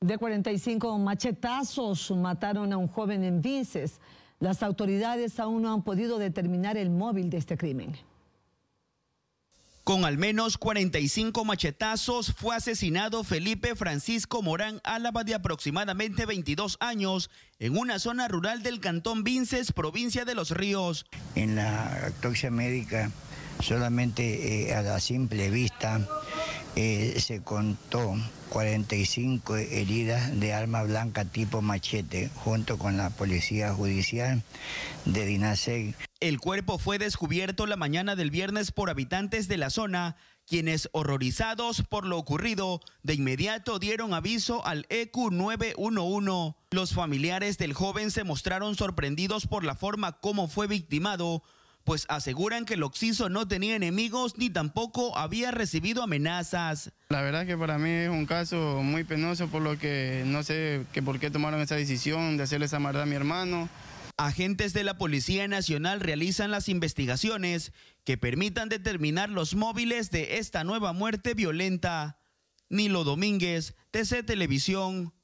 De 45 machetazos mataron a un joven en Vinces. Las autoridades aún no han podido determinar el móvil de este crimen. Con al menos 45 machetazos fue asesinado Felipe Francisco Morán Álava de aproximadamente 22 años en una zona rural del cantón Vinces, provincia de Los Ríos. En la autopsia médica solamente eh, a la simple vista eh, se contó 45 heridas de arma blanca tipo machete junto con la policía judicial de Dinaseg. El cuerpo fue descubierto la mañana del viernes por habitantes de la zona, quienes horrorizados por lo ocurrido, de inmediato dieron aviso al EQ 911. Los familiares del joven se mostraron sorprendidos por la forma como fue victimado pues aseguran que el Oxiso no tenía enemigos ni tampoco había recibido amenazas. La verdad que para mí es un caso muy penoso por lo que no sé por qué tomaron esa decisión de hacerle esa maldad a mi hermano. Agentes de la Policía Nacional realizan las investigaciones que permitan determinar los móviles de esta nueva muerte violenta. Nilo Domínguez, TC Televisión,